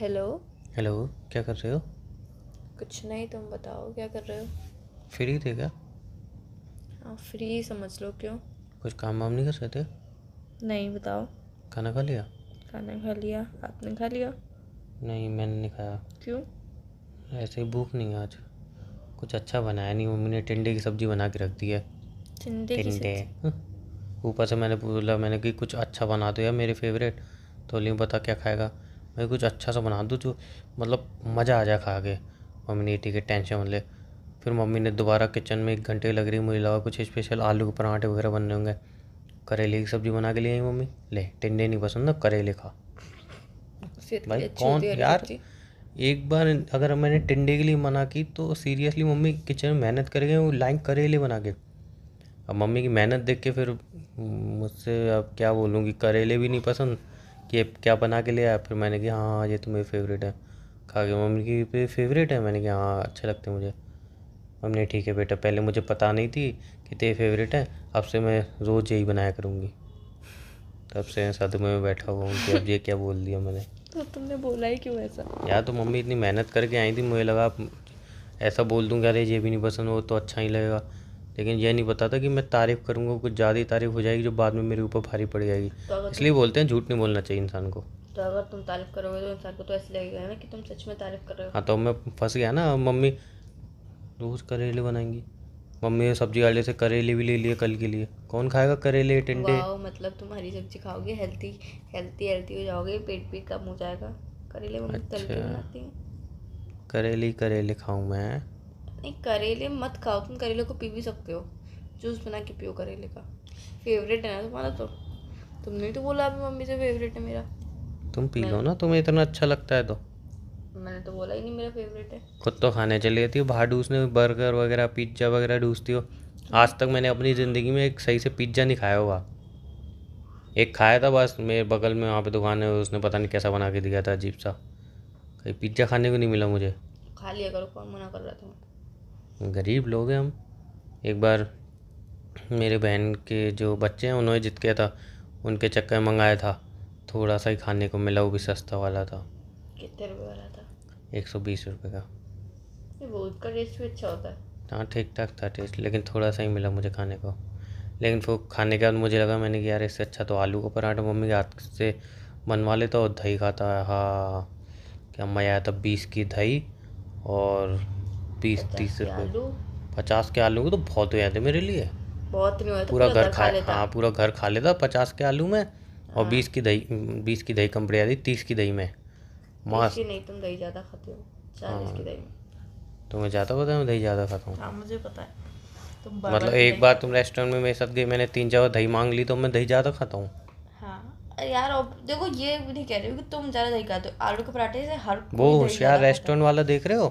Hello hello क्या कर रहे हो कुछ नहीं तुम बताओ क्या कर रहे हो फ्री थे क्या हाँ फ्री समझ लो क्यों कुछ काम वाम नहीं कर रहे थे नहीं बताओ खाना खा लिया खाना खा लिया आपने खा लिया नहीं मैंने नहीं खाया क्यों ऐसे ही भूख नहीं आज कुछ अच्छा बनाया नहीं मम्मी ने टिंडे की सब्जी बना के रख दी है टिंडे टिंडे हाँ। ऊपर से मैंने बोला मैंने कि कुछ अच्छा बना दो यार मेरे फेवरेट तो नहीं पता क्या खाएगा भाई कुछ अच्छा सा बना दूँ जो मतलब मज़ा आ जाए खा के मम्मी ने ठीक है टेंशन ले फिर मम्मी ने दोबारा किचन में एक घंटे लग रही मुझे लगा कुछ स्पेशल आलू के पराठे वगैरह बनने होंगे करेले की सब्ज़ी बना के ले आई मम्मी ले टिंडे नहीं पसंद ना करेले खा भाई कौन यार एक बार अगर मैंने टिंडे के लिए मना की तो सीरियसली मम्मी किचन में मेहनत करके वो लाइन करेले बना के अब मम्मी की मेहनत देख के फिर मुझसे अब क्या बोलूँगी करेले भी नहीं पसंद कि क्या बना के लिया फिर मैंने कहा हाँ, हाँ ये तो मेरी फेवरेट है खा के मम्मी की भी फेवरेट है मैंने कहा हाँ अच्छे लगते हैं मुझे मम्मी ने ठीक है बेटा पहले मुझे पता नहीं थी कि तेरी फेवरेट है अब से मैं रोज़ यही बनाया करूँगी तब से सदमे में बैठा हुआ हूँ अब ये क्या बोल दिया मैंने तो तुमने बोला ही क्यों ऐसा यार तो मम्मी इतनी मेहनत करके आई थी मुझे लगा ऐसा बोल दूँगा अरे ये भी नहीं पसंद हो तो अच्छा ही लगेगा लेकिन यह नहीं पता था कि मैं तारीफ़ करूंगा कुछ ज़्यादा ही तारीफ़ हो जाएगी जो बाद में मेरे ऊपर भारी पड़ जाएगी तो इसलिए बोलते हैं झूठ नहीं बोलना चाहिए इंसान को तो अगर तुम तारीफ़ करोगे तो इंसान को तो ऐसे लगेगा ना कि तुम सच में तारीफ़ कर रहे हो हाँ तो मैं फंस गया ना मम्मी रोज़ करेले बनाएंगी मम्मी ने सब्जी वाले से करेले भी ले लिए कल के लिए कौन खाएगा करेले टिंडे मतलब तुम हरी सब्जी खाओगे हेल्थी हेल्थी हेल्थी हो जाओगे पेट भी कम हो जाएगा करेले मम्मी अच्छा। करेले करेले खाऊँ मैं नहीं करेले मत खाओ तुम करेले को पी भी सकते हो जूस बना के पियो करेले का फेवरेट है ना तुम्हारा तो तुमने तो बोला अभी मम्मी से फेवरेट है मेरा तुम पी लो ना तुम्हें इतना अच्छा लगता है तो मैंने तो बोला ही नहीं मेरा फेवरेट है खुद तो खाने चली जाती हो बाहर डूसने बर्गर वगैरह पिज्ज़ा वगैरह डूसती हो आज तक मैंने अपनी ज़िंदगी में एक सही से पिज्ज़ा नहीं खाया होगा एक खाया था बस मेरे बगल में वहाँ पे दुकान है उसने पता नहीं कैसा बना के दिया था अजीब सा कहीं पिज्ज़ा खाने को नहीं मिला मुझे खा लिया करो कौन मना कर रहा था गरीब लोग हैं हम एक बार मेरे बहन के जो बच्चे हैं उन्होंने जित किया था उनके चक्कर में मंगाया था थोड़ा सा ही खाने को मिला वो भी सस्ता वाला था कितने रुपये वाला था एक सौ बीस रुपये का टेस्ट भी अच्छा होता है हाँ ठीक ठाक था टेस्ट लेकिन थोड़ा सा ही मिला मुझे खाने को लेकिन फिर खाने के बाद मुझे लगा मैंने कि यार इससे अच्छा तो आलू का पराठा मम्मी के हाथ से बनवा लेता और दही खाता है हाँ क्या मैं आया था बीस की दही और तीस तीस रुपये पचास के आलू तो बहुत हो जाते मेरे लिए बहुत नहीं होते पूरा घर खा लेता हाँ पूरा घर खा लेता पचास के आलू में और हाँ। बीस की दही बीस की दही कम पड़ जाती तीस की दही में नहीं तुम दही ज़्यादा खाते हो चालीस की हाँ। दही तुम्हें तो ज़्यादा पता है दही ज़्यादा खाता हूँ हाँ मुझे पता है मतलब एक बार तुम रेस्टोरेंट में मेरे साथ गई मैंने तीन चार दही मांग ली तो मैं दही ज़्यादा खाता हूँ हाँ। यार देखो ये नहीं कह हो कि तुम ज़्यादा दही खाते हो आलू के पराठे से हर वो होशियार रेस्टोरेंट वाला देख रहे हो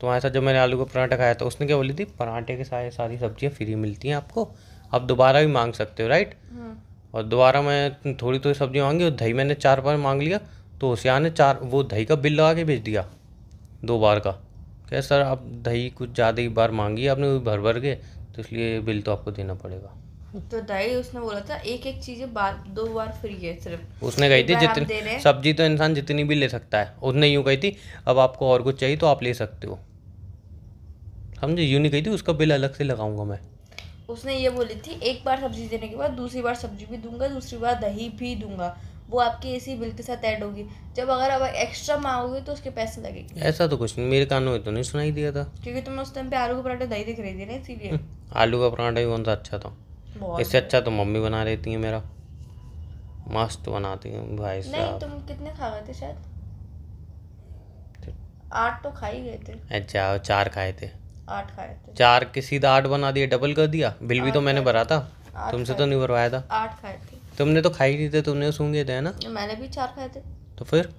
तो हमारे साथ जब मैंने आलू का पराठा खाया तो उसने क्या बोली थी पराठे के सारे सारी सब्जियाँ फ्री मिलती हैं आपको आप दोबारा भी मांग सकते हो राइट हाँ। और दोबारा मैं थोड़ी थोड़ी तो सब्जी मांगी और दही मैंने चार बार मांग लिया तो होशियार ने चार वो दही का बिल लगा के भेज दिया दो बार का क्या सर आप दही कुछ ज़्यादा ही बार मांगी आपने भर भर के तो इसलिए बिल तो आपको देना पड़ेगा तो दाई उसने बोला था एक एक चीजें बार दो बार फ्री है सिर्फ उसने कही थी जितनी सब्जी तो इंसान जितनी भी ले सकता है उसने यूँ कही थी अब आपको और कुछ चाहिए तो आप ले सकते हो समझे यूँ नहीं कही थी उसका बिल अलग से लगाऊंगा मैं उसने ये बोली थी एक बार सब्जी देने के बाद दूसरी बार सब्जी भी दूंगा दूसरी बार दही भी दूंगा वो आपके इसी बिल के साथ ऐड होगी जब अगर आप एक्स्ट्रा मांगोगे तो उसके पैसे लगेंगे ऐसा तो कुछ नहीं मेरे कानों में तो नहीं सुनाई दिया था क्योंकि तुमने तो उस टाइम पे आलू के पराठे दही दिख रही थी ना इसीलिए हम्म, आलू का पराठा भी कौन सा अच्छा था इससे अच्छा तो मम्मी बना लेती है मेरा मस्त बनाती है भाई साहब नहीं तुम कितने खा गए थे शायद आठ तो खा ही गए थे अच्छा चार खाए थे आठ खाए थे चार के सीधा आठ बना दिए डबल कर दिया बिल भी तो मैंने भरा था तुमसे तो नहीं भरवाया था आठ खाए थे तुमने तो खाई नहीं थे तुमने सूंगे थे ना मैंने भी चार खाए थे तो फिर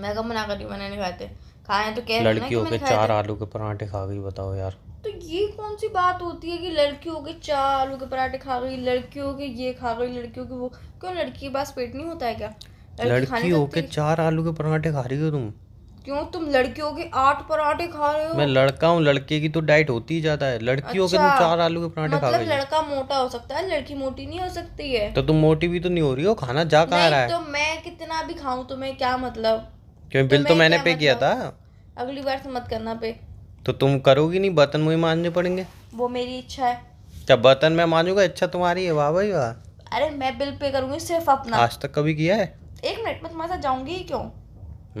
मैं कब मना करी मैंने नहीं खाए थे खाए तो कह लड़की के चार आलू के पराठे खा गई बताओ यार तो ये कौन सी बात होती है कि लड़कियों के चार आलू के पराठे खा गई लड़कियों के ये खा गई लड़कियों के वो क्यों लड़की के पास पेट नहीं होता है क्या लड़की होके चार आलू के पराठे खा रही हो तुम क्यों तुम लड़कियों के आठ पराठे खा रहे हो मैं लड़का हूँ लड़के की तो डाइट होती ही ज्यादा है लड़कियों अच्छा, के तुम चार आलू के पराठे मतलब खा रहे हो लड़का मोटा हो सकता है लड़की मोटी नहीं हो सकती है तो तुम मोटी भी तो नहीं हो रही हो खाना जा कहा रहा है तो मैं कितना भी खाऊं तुम्हें क्या मतलब क्यों तो बिल तो मैंने पे किया मतलब? था अगली बार से मत करना पे तो तुम करोगी नहीं बर्तन मुझे मांजने पड़ेंगे वो मेरी इच्छा है क्या बर्तन मैं मांजूंगा इच्छा तुम्हारी है वाह भाई वाह अरे मैं बिल पे करूंगी सिर्फ अपना आज तक कभी किया है एक मिनट मैं तुम्हारे साथ जाऊंगी क्यों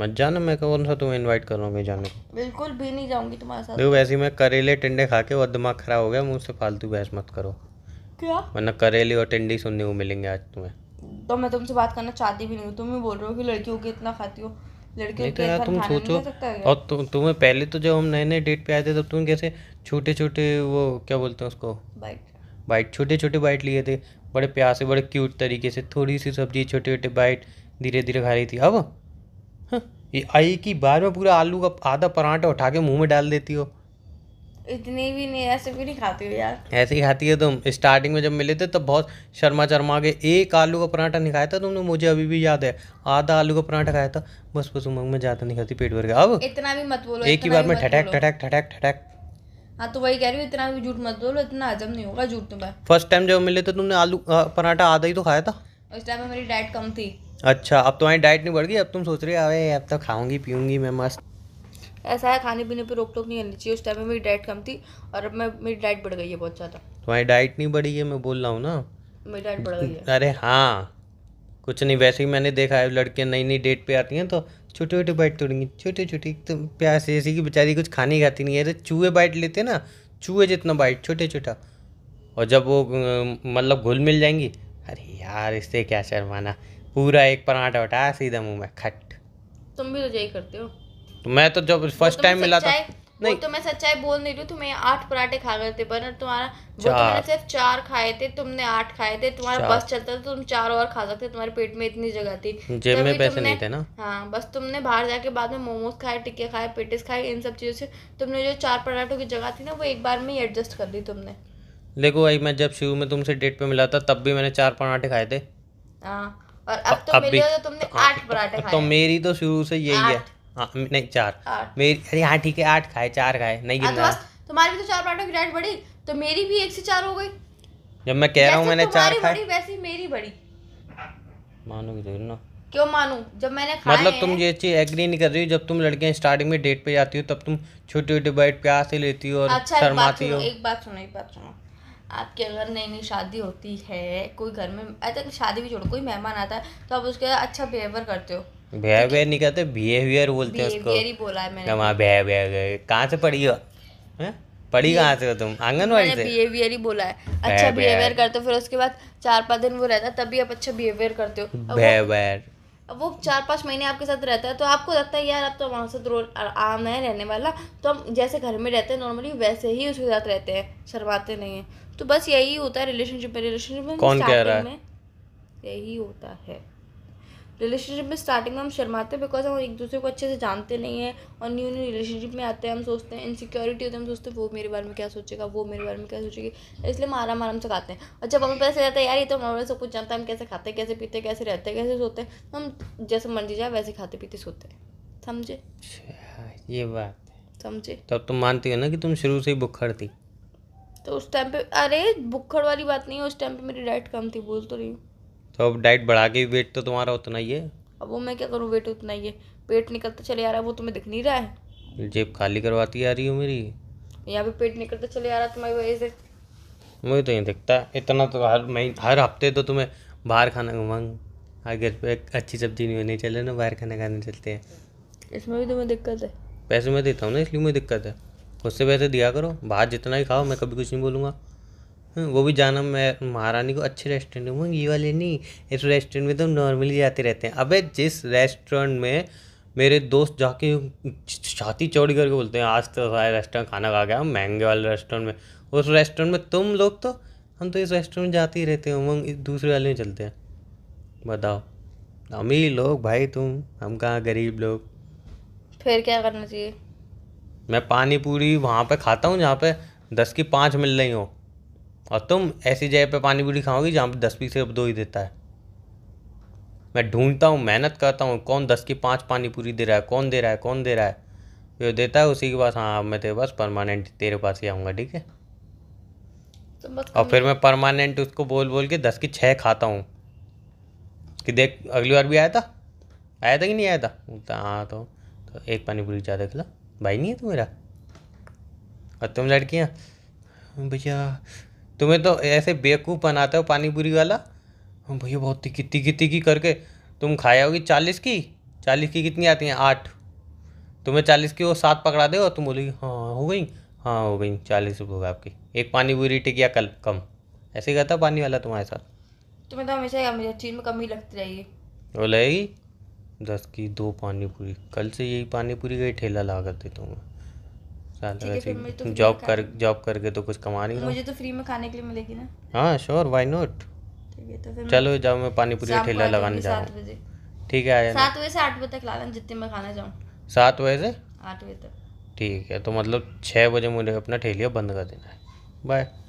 मत जाना मैं कौन सा तुम्हें इनवाइट कर रहा हूँ जाने को बिल्कुल भी नहीं जाऊंगी तुम्हारे साथ देखो वैसे मैं करेले टिंडे खा के और दिमाग खराब हो गया मुझसे फालतू बहस मत करो क्या वरना करेले और टिंडी सुनने को मिलेंगे आज तुम्हें तो मैं तुमसे बात करना चाहती भी नहीं हूँ तुम्हें बोल रहे हो कि लड़कियों के इतना खाती हो लड़के तो यार तुम सोचो और तु, तुम्हें पहले तो जब हम नए नए डेट पे आए थे तब तुम कैसे छोटे छोटे वो क्या बोलते हैं उसको बाइट बाइट छोटे छोटे बाइट लिए थे बड़े प्यार से बड़े क्यूट तरीके से थोड़ी सी सब्जी छोटे छोटे बाइट धीरे धीरे खा रही थी अब हाँ ये आई की बार में पूरा आलू का आधा पराठा उठा के मुँह में डाल देती हो इतनी भी नहीं ऐसे भी नहीं खाती हूँ यार ऐसे ही खाती है तुम स्टार्टिंग में जब मिले थे तब तो बहुत शर्मा शर्मा के एक आलू का पराठा नहीं खाया था तुमने मुझे अभी भी याद है आधा आलू का पराठा खाया था बस बस उमंग में ज़्यादा नहीं खाती पेट भर गया अब इतना भी मत बोलो एक ही बार में ठटक ठटक ठटक ठटक हाँ तो वही कह रही हूँ इतना भी झूठ मत बोलो इतना हजम नहीं होगा झूठ तुम्हें फर्स्ट टाइम जब मिले थे तुमने आलू पराठा आधा ही तो खाया था उस टाइम में मेरी डाइट कम थी अच्छा अब तुम्हारी तो डाइट नहीं बढ़ गई अब तुम सोच रही हो अरे अब तो खाऊंगी पीऊंगी मैं मस्त ऐसा है खाने पीने पर रोक टोक नहीं करनी चाहिए उस टाइम में मेरी डाइट कम थी और अब मैं मेरी डाइट बढ़ गई है बहुत ज़्यादा तुम्हारी डाइट नहीं बढ़ी है मैं बोल रहा हूँ ना मेरी डाइट बढ़ गई है अरे हाँ कुछ नहीं वैसे ही मैंने देखा है लड़कियाँ नई नई डेट पे आती हैं तो छोटे छोटे बाइट तोड़ेंगी छोटी छोटी एकदम प्यास ऐसी कि बेचारी कुछ खाने खाती नहीं है अरे चूहे बाइट लेते ना चूहे जितना बाइट छोटे छोटा और जब वो मतलब घुल मिल जाएंगी अरे यार इससे क्या शर्माना पूरा एक पराठा उठा सीधा मुँह में खट तुम भी तो यही करते हो तो मैं तो जब फर्स्ट टाइम तो मिला था तो- नहीं तो मैं सच्चाई बोल नहीं रही तुम्हें आठ पराठे खा गए थे बनर तुम्हारा वो तुमने तो सिर्फ चार खाए थे तुमने आठ खाए थे तुम्हारा बस चलता था तुम चार और खा सकते तुम्हारे पेट में इतनी जगह थी जेब में पैसे नहीं थे ना हाँ बस तुमने बाहर जाके बाद में मोमोज खाए टिक्के खाए पेटिस खाए इन सब चीज़ों से तुमने जो चार पराठों की जगह थी ना वो एक बार में एडजस्ट कर ली तुमने देखो भाई मैं जब शुरू में तुमसे डेट पे मिला था तब भी मैंने चार पराठे खाए थे हाँ और अब तो मिले तो तुमने हाँ, आठ पराठे खाए तो मेरी तो शुरू से यही है हाँ नहीं चार मेरी अरे हाँ ठीक है आठ खाए चार खाए नहीं हाँ, तो गिन रहा तुम्हारी भी तो चार पराठों की डाइट बढ़ी तो मेरी भी एक से चार हो गई जब मैं कह रहा हूँ मैंने चार खाए वैसे मेरी बड़ी मानोगी तो ना क्यों मानू जब मैंने खाए मतलब तुम ये चीज एग्री नहीं कर रही हो जब तुम लड़के स्टार्टिंग में डेट पे जाती हो तब तुम छोटी छोटी बाइट प्यास ही लेती हो और अच्छा, शर्माती हो एक बात सुनो एक बात सुनो आपके अगर नई नई शादी होती है कोई घर में अच्छा शादी भी छोड़ो कोई मेहमान आता है तो आप उसके अच्छा बिहेवियर करते हो बिहेवियर नहीं कहते बिहेवियर बोलते हैं उसको बोला है मैंने हाँ बिहेवियर कहाँ से पढ़ी हो पढ़ी कहाँ से हो तुम आंगनवाड़ी से बिहेवियर ही बोला है अच्छा बिहेवियर करते हो फिर उसके बाद चार पाँच दिन वो रहता है तभी आप अच्छा बिहेवियर करते हो बिहेवियर अब वो चार पाँच महीने आपके साथ रहता है तो आपको लगता है यार अब तो वहाँ से तो आम है रहने वाला तो हम जैसे घर में रहते हैं नॉर्मली वैसे ही उसके साथ रहते हैं शर्माते नहीं है तो बस यही होता है रिलेशनशिप में रिलेशनशिप में कौन कह रहा है यही होता है रिलेशनशिप में स्टार्टिंग में हम शर्माते हैं बिकॉज हम एक दूसरे को अच्छे से जानते नहीं हैं और न्यू न्यू रिलेशनशिप में आते हैं हम सोचते हैं इनसिक्योरिटी होती है हम सोचते हैं वो मेरे बारे में क्या सोचेगा वो मेरे बारे में क्या सोचेगी इसलिए हम आराम आराम से खाते हैं और जब हमें पैसे जाता है यार ये तो हमारे सब कुछ जानता है हम कैसे खाते हैं कैसे पीते कैसे रहते हैं कैसे सोते हैं तो हम जैसे मर्जी जाए वैसे खाते पीते सोते हैं समझे अच्छा, ये बात समझे तो तुम मानती हो ना कि तुम शुरू से ही बुखड़ थी तो उस टाइम पे अरे बुखड़ वाली बात नहीं है उस टाइम पे मेरी डाइट कम थी बोल तो रही हूँ तो अब डाइट बढ़ा के वेट तो तुम्हारा उतना ही है अब वो मैं क्या करूँ वेट उतना ही है पेट निकलता चले आ रहा है वो तुम्हें दिख नहीं रहा है जेब खाली करवाती आ रही हूँ मेरी यहाँ पे पेट निकलता चले आ रहा तुम्हारी वजह से मुझे तो नहीं दिखता इतना तो हर महीने हर हफ्ते तो तुम्हें बाहर खाना उमंग अगर अच्छी सब्जी नहीं होनी चले ना बाहर खाना खाने चलते हैं इसमें भी तुम्हें दिक्कत है पैसे मैं देता हूँ ना इसलिए मुझे दिक्कत है उससे पैसे दिया करो बाहर जितना ही खाओ मैं कभी कुछ नहीं बोलूँगा हम्म, वो भी जाना मैं महारानी को अच्छे रेस्टोरेंट में ये वाले नहीं इस रेस्टोरेंट में तो नॉर्मली जाते रहते हैं अबे जिस रेस्टोरेंट में मेरे दोस्त जाके छाती चौड़ी करके बोलते हैं आज तो सारे रेस्टोरेंट खाना खा गया महंगे वाले रेस्टोरेंट में उस रेस्टोरेंट में तुम लोग तो हम तो इस रेस्टोरेंट में जाते ही रहते हैं उमंग दूसरे वाले में चलते हैं बताओ अमीर लोग भाई तुम हम कहाँ गरीब लोग फिर क्या करना चाहिए मैं पानी पूरी वहाँ पे खाता हूँ जहाँ पे दस की पाँच मिल रही हूँ और तुम ऐसी जगह पे पानी पूरी खाओगी जहाँ पे दस अब दो ही देता है मैं ढूंढता हूँ मेहनत करता हूँ कौन दस की पाँच पानी पूरी दे रहा है कौन दे रहा है कौन दे रहा है जो देता है उसी के पास हाँ मैं तेरे पास परमानेंट तेरे पास ही आऊँगा ठीक है तो और फिर मैं परमानेंट उसको बोल बोल के दस की छः खाता हूँ कि देख अगली बार भी आया था आया था कि नहीं आया था बोलता हाँ तो, तो एक पानी पूरी देख खिला भाई नहीं है तू मेरा और तुम लड़कियाँ भैया तुम्हें तो ऐसे बेवकूफ़ बनाते हो पानीपुरी वाला भैया बहुत तीखी तीखी तीखी करके तुम खाया होगी चालीस की चालीस की कितनी आती हैं आठ तुम्हें चालीस की वो सात पकड़ा दे और तुम बोलोगी हाँ हो गई हाँ हो गई चालीस रुपये होगा आपकी एक पानी पूरी टिकिया कल कम ऐसे ही कहता पानी वाला तुम्हारे साथ तुम्हें तो हमेशा मुझे चीज़ में कमी लगती रहेगी वो लगेगी दस की दो पानी पूरी कल से यही पानी पूरी का ही ठेला लगा करते तुम्हें साल तो जॉब कर जॉब करके तो कुछ कमा नहीं मुझे तो फ्री में खाने के लिए मिलेगी ना हाँ श्योर वाई नॉट तो चलो जाओ मैं पानी पूरी ठेला लगाने जाऊँ ठीक है सात बजे से आठ बजे तक ला जितने मैं खाना जाऊँ सात बजे से आठ बजे तक ठीक है तो मतलब छः बजे मुझे अपना ठेलिया बंद कर देना है बाय